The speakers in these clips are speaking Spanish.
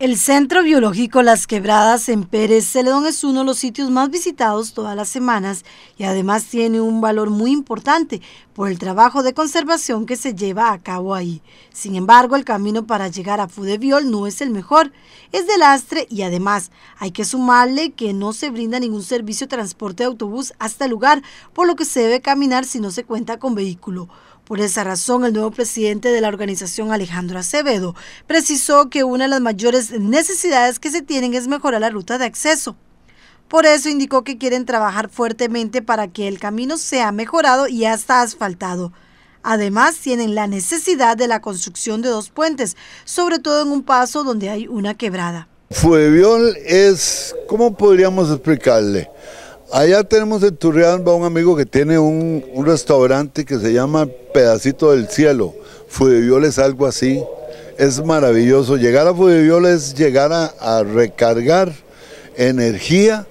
El Centro Biológico Las Quebradas en Pérez Celedón es uno de los sitios más visitados todas las semanas y además tiene un valor muy importante por el trabajo de conservación que se lleva a cabo ahí. Sin embargo, el camino para llegar a Fudeviol no es el mejor, es de lastre y además hay que sumarle que no se brinda ningún servicio de transporte de autobús hasta el lugar, por lo que se debe caminar si no se cuenta con vehículo. Por esa razón, el nuevo presidente de la organización, Alejandro Acevedo, precisó que una de las mayores necesidades que se tienen es mejorar la ruta de acceso. Por eso indicó que quieren trabajar fuertemente para que el camino sea mejorado y hasta asfaltado. Además, tienen la necesidad de la construcción de dos puentes, sobre todo en un paso donde hay una quebrada. viol es, ¿cómo podríamos explicarle? Allá tenemos en Turrialba un amigo que tiene un, restaurante que se llama Pedacito del Cielo. Fudeviol es algo así. Es maravilloso. Llegar a Fudeviol es llegar a, recargar energía.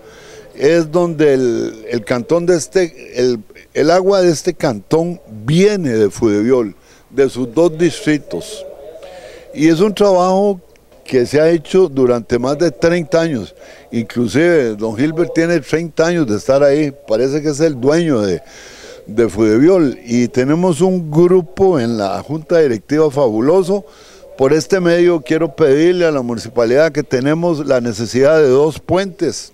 Es donde el, cantón de este, el, el, agua de este cantón viene de Fudeviol, de sus dos distritos. Y es un trabajo que se ha hecho durante más de 30 años. Inclusive, don Gilbert tiene 30 años de estar ahí, parece que es el dueño de, de Fudeviol. Y tenemos un grupo en la Junta Directiva fabuloso. Por este medio quiero pedirle a la municipalidad que tenemos la necesidad de dos puentes.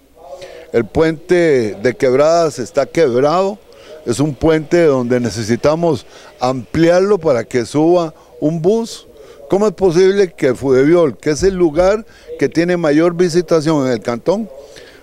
El puente de Quebradas está quebrado, es un puente donde necesitamos ampliarlo para que suba un bus ¿Cómo es posible que Fudeviol, que es el lugar que tiene mayor visitación en el cantón,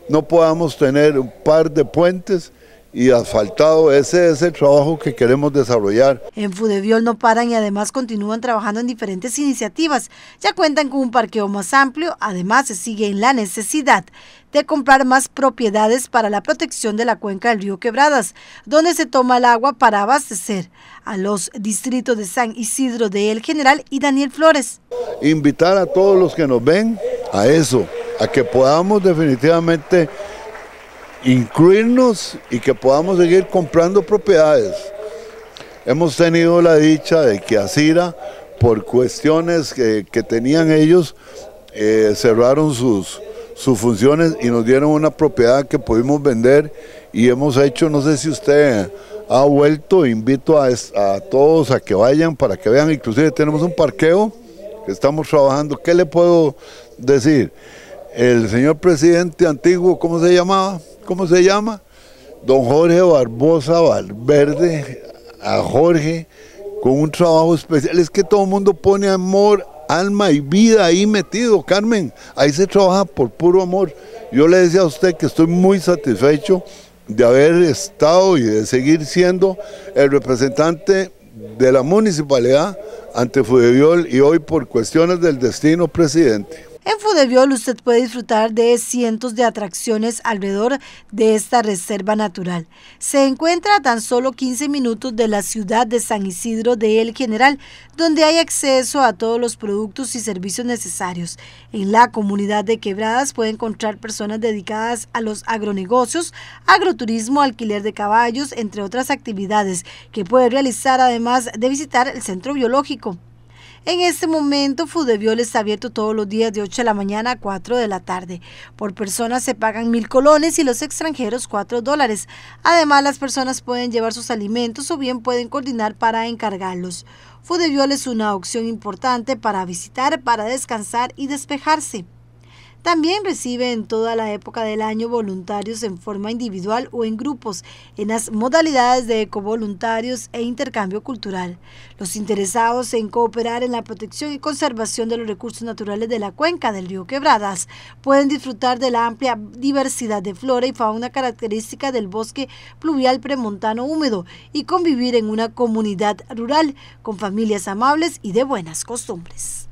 no podamos tener un par de puentes y asfaltado. Ese es el trabajo que queremos desarrollar. En Fudeviol no paran y además continúan trabajando en diferentes iniciativas. Ya cuentan con un parqueo más amplio, además se sigue en la necesidad de comprar más propiedades para la protección de la cuenca del río Quebradas, donde se toma el agua para abastecer a los distritos de San Isidro de El General y Daniel Flores. Invitar a todos los que nos ven a eso, a que podamos definitivamente incluirnos y que podamos seguir comprando propiedades. Hemos tenido la dicha de que Asira, por cuestiones que, tenían ellos, eh, cerraron sus, sus funciones y nos dieron una propiedad que pudimos vender y hemos hecho, no sé si usted ha vuelto, invito a, a todos a que vayan para que vean, inclusive tenemos un parqueo que estamos trabajando. ¿Qué le puedo decir? El señor presidente antiguo, ¿cómo se llamaba? ¿cómo se llama? Don Jorge Barbosa Valverde, a Jorge, con un trabajo especial. Es que todo el mundo pone amor, alma y vida ahí metido, Carmen. Ahí se trabaja por puro amor. Yo le decía a usted que estoy muy satisfecho de haber estado y de seguir siendo el representante de la municipalidad ante Fudeviol y hoy por cuestiones del destino presidente. En Fudeviol usted puede disfrutar de cientos de atracciones alrededor de esta reserva natural. Se encuentra a tan solo 15 minutos de la ciudad de San Isidro de El General, donde hay acceso a todos los productos y servicios necesarios. En la comunidad de Quebradas puede encontrar personas dedicadas a los agronegocios, agroturismo, alquiler de caballos, entre otras actividades que puede realizar además de visitar el centro biológico. En este momento, Fudeviol está abierto todos los días de 8 de la mañana a 4 de la tarde. Por persona se pagan mil colones y los extranjeros 4 dólares. Además, las personas pueden llevar sus alimentos o bien pueden coordinar para encargarlos. Fudeviol es una opción importante para visitar, para descansar y despejarse. También recibe en toda la época del año voluntarios en forma individual o en grupos, en las modalidades de ecovoluntarios e intercambio cultural. Los interesados en cooperar en la protección y conservación de los recursos naturales de la cuenca del río Quebradas pueden disfrutar de la amplia diversidad de flora y fauna característica del bosque pluvial premontano húmedo y convivir en una comunidad rural con familias amables y de buenas costumbres.